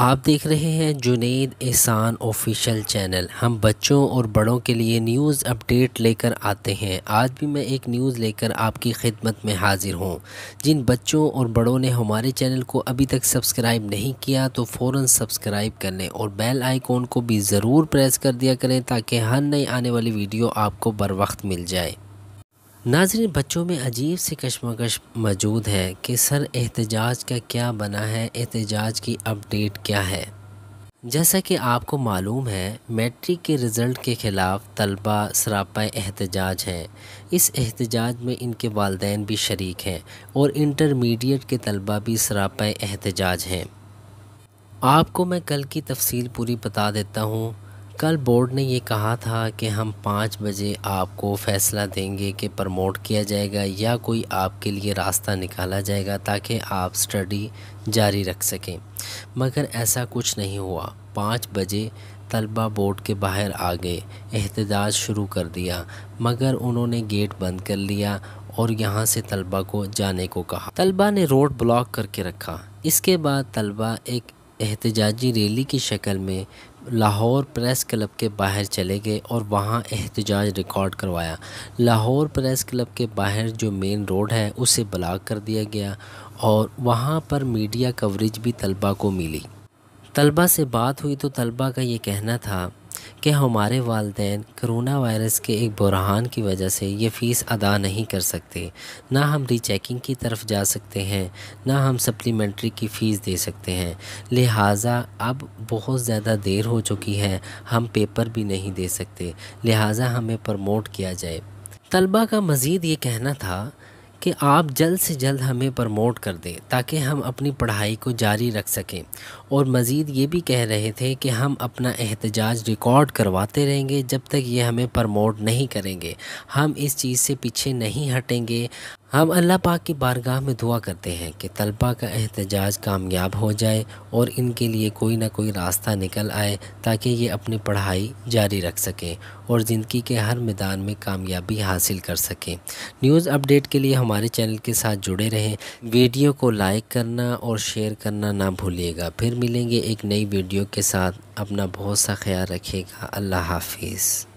आप देख रहे हैं जुनेद एहसान ऑफिशियल चैनल हम बच्चों और बड़ों के लिए न्यूज़ अपडेट लेकर आते हैं आज भी मैं एक न्यूज़ लेकर आपकी खिदमत में हाजिर हूँ जिन बच्चों और बड़ों ने हमारे चैनल को अभी तक सब्सक्राइब नहीं किया तो फ़ौर सब्सक्राइब कर लें और बेल आइकॉन को भी ज़रूर प्रेस कर दिया करें ताकि हर नई आने वाली वीडियो आपको बर वक्त मिल जाए नाजरीन बच्चों में अजीब सी कशमकश मौजूद है कि सर एहतजाज का क्या बना है एहतजाज की अपडेट क्या है जैसा कि आपको मालूम है मैट्रिक के रिज़ल्ट के ख़िलाफ़ तलबा सरापा एहतजाज हैं इस एहतजाज में इनके वालदे भी शरीक हैं और इंटरमीडिएट के तलबा भी सरापा एहतजाज हैं आपको मैं कल की तफसील पूरी बता देता हूँ कल बोर्ड ने ये कहा था कि हम पाँच बजे आपको फ़ैसला देंगे कि प्रमोट किया जाएगा या कोई आपके लिए रास्ता निकाला जाएगा ताकि आप स्टडी जारी रख सकें मगर ऐसा कुछ नहीं हुआ पाँच बजे तलबा बोर्ड के बाहर आ गए एहतजाज शुरू कर दिया मगर उन्होंने गेट बंद कर लिया और यहाँ से तलबा को जाने को कहा तलबा ने रोड ब्लॉक करके रखा इसके बाद तलबा एक एहतजाजी रैली की शक्ल में लाहौर प्रेस क्लब के बाहर चले गए और वहाँ एहतजाज रिकॉर्ड करवाया लाहौर प्रेस क्लब के बाहर जो मेन रोड है उसे ब्लॉक कर दिया गया और वहाँ पर मीडिया कवरेज भी तलबा को मिली तलबा से बात हुई तो तलबा का ये कहना था कि हमारे वालदे करोना वायरस के एक बुरहान की वजह से ये फ़ीस अदा नहीं कर सकते ना हम रीचेकिंग की तरफ जा सकते हैं ना हम सप्लीमेंट्री की फ़ीस दे सकते हैं लिहाजा अब बहुत ज़्यादा देर हो चुकी है हम पेपर भी नहीं दे सकते लिहाजा हमें प्रमोट किया जाए तलबा का मज़ीद ये कहना था कि आप जल्द से जल्द हमें प्रमोट कर दें ताकि हम अपनी पढ़ाई को जारी रख सकें और मज़ीद ये भी कह रहे थे कि हम अपना एहतजाज रिकॉर्ड करवाते रहेंगे जब तक ये हमें प्रमोट नहीं करेंगे हम इस चीज़ से पीछे नहीं हटेंगे हम अल्लाह पाक की बारगाह में दुआ करते हैं कि तलबा का एहतजाज कामयाब हो जाए और इनके लिए कोई ना कोई रास्ता निकल आए ताकि ये अपनी पढ़ाई जारी रख सकें और ज़िंदगी के हर मैदान में कामयाबी हासिल कर सकें न्यूज़ अपडेट के लिए हमारे चैनल के साथ जुड़े रहें वीडियो को लाइक करना और शेयर करना ना भूलिएगा फिर मिलेंगे एक नई वीडियो के साथ अपना बहुत सा ख्याल रखिएगा अल्लाह हाफिज़